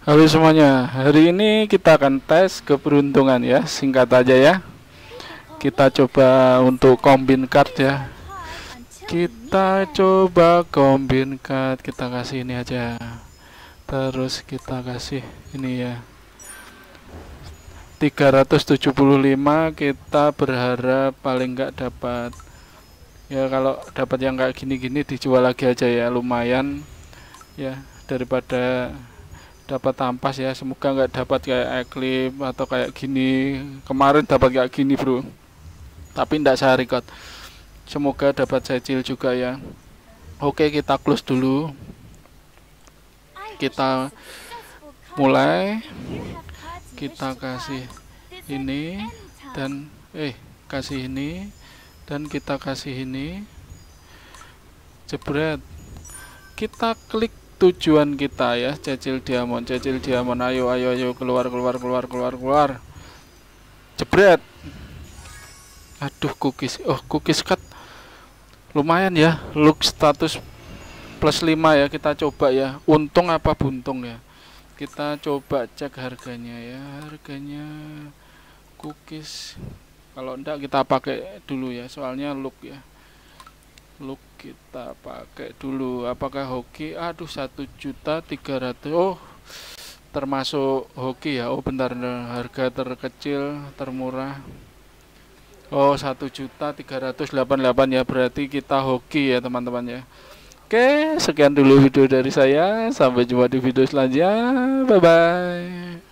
Halo semuanya, hari ini kita akan tes keberuntungan ya, singkat aja ya. Kita coba untuk kombin card ya. Kita coba kombin card, kita kasih ini aja. Terus kita kasih ini ya. 375 kita berharap paling nggak dapat ya kalau dapat yang kayak gini-gini dijual lagi aja ya lumayan ya daripada dapat ampas ya semoga nggak dapat kayak eklip atau kayak gini kemarin dapat kayak gini bro tapi tidak saya record semoga dapat cecil juga ya oke kita close dulu kita mulai kita kasih ini dan eh kasih ini dan kita kasih ini jebret kita klik tujuan kita ya cecil diamond cecil diamond ayo ayo ayo keluar keluar keluar keluar keluar jebret aduh cookies oh cookies cut lumayan ya look status plus 5 ya kita coba ya untung apa buntung ya kita coba cek harganya ya harganya cookies kalau enggak kita pakai dulu ya soalnya look ya look kita pakai dulu apakah hoki aduh satu juta tiga ratus oh termasuk hoki ya oh bentar harga terkecil termurah oh satu juta tiga ratus delapan delapan ya berarti kita hoki ya teman-teman ya Oke, sekian dulu video dari saya. Sampai jumpa di video selanjutnya. Bye bye.